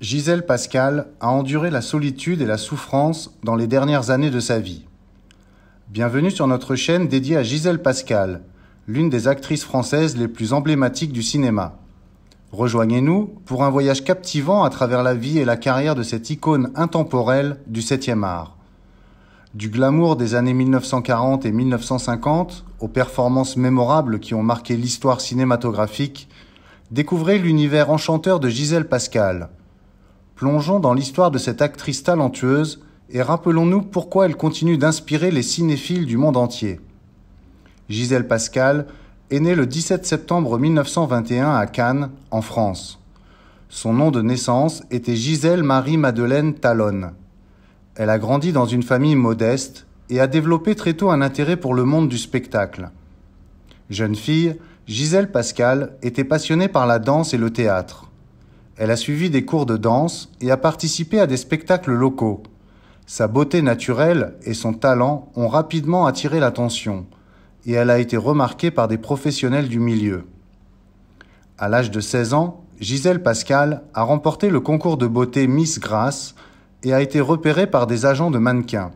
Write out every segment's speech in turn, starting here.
Gisèle Pascal a enduré la solitude et la souffrance dans les dernières années de sa vie. Bienvenue sur notre chaîne dédiée à Gisèle Pascal, l'une des actrices françaises les plus emblématiques du cinéma. Rejoignez-nous pour un voyage captivant à travers la vie et la carrière de cette icône intemporelle du 7e art. Du glamour des années 1940 et 1950 aux performances mémorables qui ont marqué l'histoire cinématographique, découvrez l'univers enchanteur de Gisèle Pascal. Plongeons dans l'histoire de cette actrice talentueuse et rappelons-nous pourquoi elle continue d'inspirer les cinéphiles du monde entier. Gisèle Pascal est née le 17 septembre 1921 à Cannes, en France. Son nom de naissance était Gisèle Marie-Madeleine Talonne. Elle a grandi dans une famille modeste et a développé très tôt un intérêt pour le monde du spectacle. Jeune fille, Gisèle Pascal était passionnée par la danse et le théâtre. Elle a suivi des cours de danse et a participé à des spectacles locaux. Sa beauté naturelle et son talent ont rapidement attiré l'attention et elle a été remarquée par des professionnels du milieu. À l'âge de 16 ans, Gisèle Pascal a remporté le concours de beauté Miss Grasse et a été repérée par des agents de mannequins.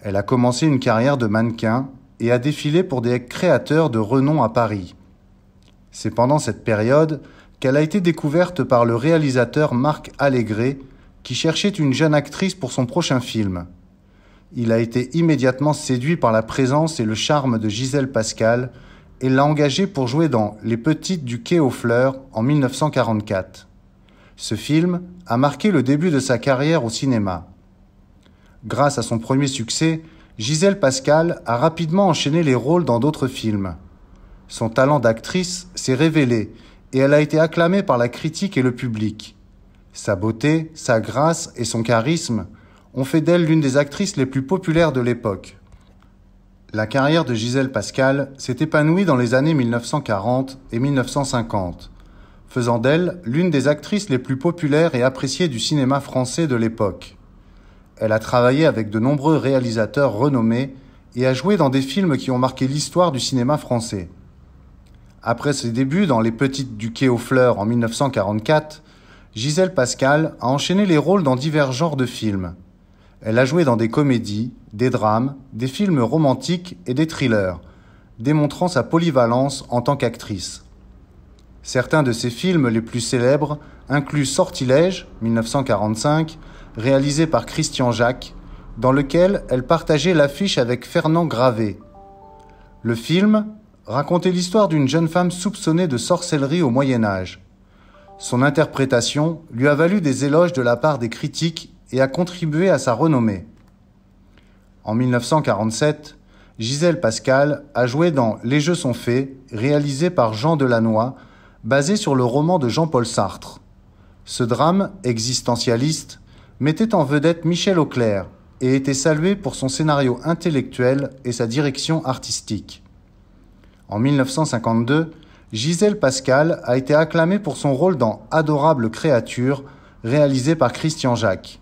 Elle a commencé une carrière de mannequin et a défilé pour des créateurs de renom à Paris. C'est pendant cette période qu'elle a été découverte par le réalisateur Marc Allégret, qui cherchait une jeune actrice pour son prochain film. Il a été immédiatement séduit par la présence et le charme de Gisèle Pascal et l'a engagée pour jouer dans Les Petites du Quai aux Fleurs en 1944. Ce film a marqué le début de sa carrière au cinéma. Grâce à son premier succès, Gisèle Pascal a rapidement enchaîné les rôles dans d'autres films. Son talent d'actrice s'est révélé et elle a été acclamée par la critique et le public. Sa beauté, sa grâce et son charisme ont fait d'elle l'une des actrices les plus populaires de l'époque. La carrière de Gisèle Pascal s'est épanouie dans les années 1940 et 1950, faisant d'elle l'une des actrices les plus populaires et appréciées du cinéma français de l'époque. Elle a travaillé avec de nombreux réalisateurs renommés et a joué dans des films qui ont marqué l'histoire du cinéma français. Après ses débuts dans Les Petites du Quai aux Fleurs en 1944, Gisèle Pascal a enchaîné les rôles dans divers genres de films. Elle a joué dans des comédies, des drames, des films romantiques et des thrillers, démontrant sa polyvalence en tant qu'actrice. Certains de ses films les plus célèbres incluent Sortilège, 1945, réalisé par Christian Jacques, dans lequel elle partageait l'affiche avec Fernand Gravé. Le film, racontait l'histoire d'une jeune femme soupçonnée de sorcellerie au Moyen Âge. Son interprétation lui a valu des éloges de la part des critiques et a contribué à sa renommée. En 1947, Gisèle Pascal a joué dans Les Jeux sont faits, réalisé par Jean Delannoy, basé sur le roman de Jean-Paul Sartre. Ce drame existentialiste mettait en vedette Michel Auclair et était salué pour son scénario intellectuel et sa direction artistique. En 1952, Gisèle Pascal a été acclamée pour son rôle dans Adorable créature, réalisé par Christian Jacques.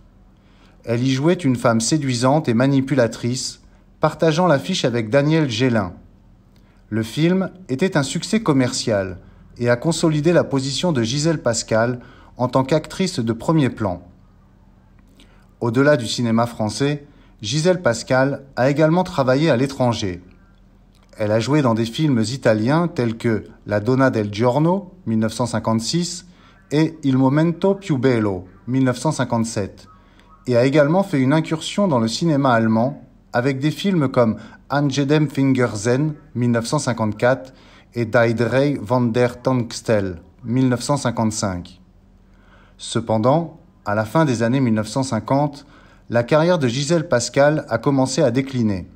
Elle y jouait une femme séduisante et manipulatrice, partageant l'affiche avec Daniel Gélin. Le film était un succès commercial et a consolidé la position de Gisèle Pascal en tant qu'actrice de premier plan. Au-delà du cinéma français, Gisèle Pascal a également travaillé à l'étranger. Elle a joué dans des films italiens tels que La Donna del Giorno, 1956, et Il Momento più bello, 1957, et a également fait une incursion dans le cinéma allemand avec des films comme Angedem Fingersen » 1954, et Drei van der Tankstel, 1955. Cependant, à la fin des années 1950, la carrière de Gisèle Pascal a commencé à décliner.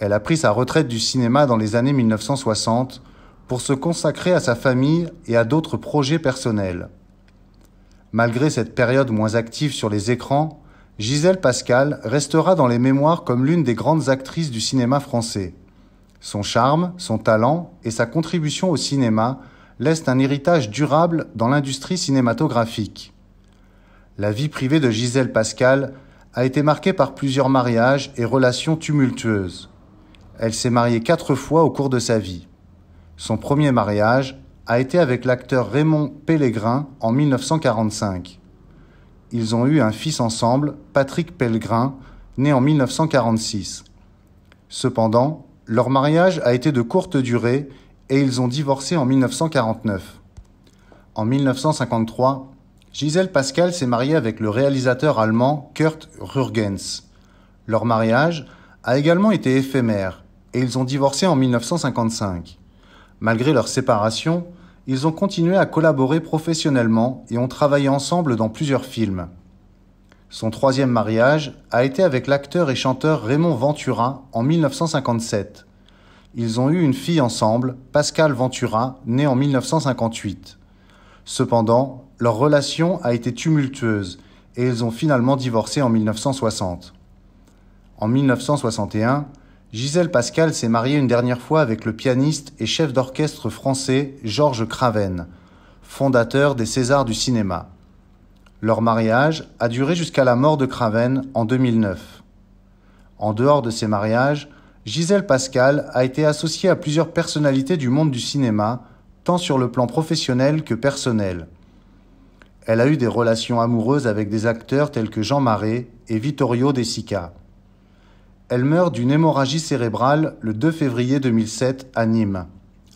Elle a pris sa retraite du cinéma dans les années 1960 pour se consacrer à sa famille et à d'autres projets personnels. Malgré cette période moins active sur les écrans, Gisèle Pascal restera dans les mémoires comme l'une des grandes actrices du cinéma français. Son charme, son talent et sa contribution au cinéma laissent un héritage durable dans l'industrie cinématographique. La vie privée de Gisèle Pascal a été marquée par plusieurs mariages et relations tumultueuses. Elle s'est mariée quatre fois au cours de sa vie. Son premier mariage a été avec l'acteur Raymond Pellegrin en 1945. Ils ont eu un fils ensemble, Patrick Pellegrin, né en 1946. Cependant, leur mariage a été de courte durée et ils ont divorcé en 1949. En 1953, Gisèle Pascal s'est mariée avec le réalisateur allemand Kurt Rürgens. Leur mariage a également été éphémère et ils ont divorcé en 1955. Malgré leur séparation, ils ont continué à collaborer professionnellement et ont travaillé ensemble dans plusieurs films. Son troisième mariage a été avec l'acteur et chanteur Raymond Ventura en 1957. Ils ont eu une fille ensemble, Pascal Ventura, née en 1958. Cependant, leur relation a été tumultueuse et ils ont finalement divorcé en 1960. En 1961, Gisèle Pascal s'est mariée une dernière fois avec le pianiste et chef d'orchestre français Georges Craven, fondateur des Césars du cinéma. Leur mariage a duré jusqu'à la mort de Craven en 2009. En dehors de ces mariages, Gisèle Pascal a été associée à plusieurs personnalités du monde du cinéma, tant sur le plan professionnel que personnel. Elle a eu des relations amoureuses avec des acteurs tels que Jean Marais et Vittorio De Sica. Elle meurt d'une hémorragie cérébrale le 2 février 2007 à Nîmes,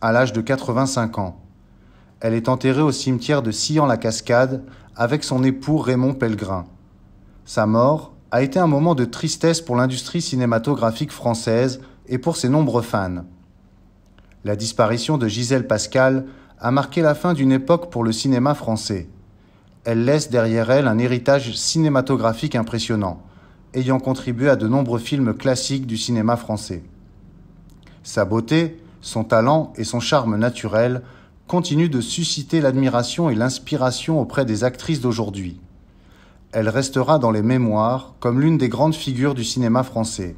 à l'âge de 85 ans. Elle est enterrée au cimetière de Sillan-la-Cascade avec son époux Raymond Pellegrin. Sa mort a été un moment de tristesse pour l'industrie cinématographique française et pour ses nombreux fans. La disparition de Gisèle Pascal a marqué la fin d'une époque pour le cinéma français. Elle laisse derrière elle un héritage cinématographique impressionnant ayant contribué à de nombreux films classiques du cinéma français. Sa beauté, son talent et son charme naturel continuent de susciter l'admiration et l'inspiration auprès des actrices d'aujourd'hui. Elle restera dans les mémoires comme l'une des grandes figures du cinéma français.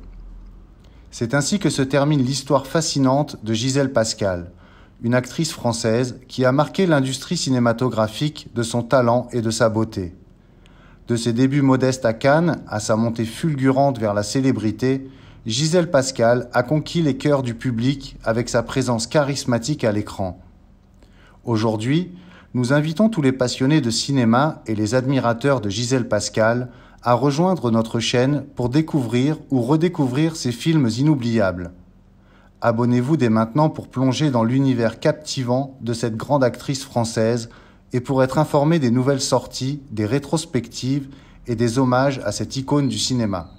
C'est ainsi que se termine l'histoire fascinante de Gisèle Pascal, une actrice française qui a marqué l'industrie cinématographique de son talent et de sa beauté. De ses débuts modestes à Cannes à sa montée fulgurante vers la célébrité, Gisèle Pascal a conquis les cœurs du public avec sa présence charismatique à l'écran. Aujourd'hui, nous invitons tous les passionnés de cinéma et les admirateurs de Gisèle Pascal à rejoindre notre chaîne pour découvrir ou redécouvrir ses films inoubliables. Abonnez-vous dès maintenant pour plonger dans l'univers captivant de cette grande actrice française et pour être informé des nouvelles sorties, des rétrospectives et des hommages à cette icône du cinéma.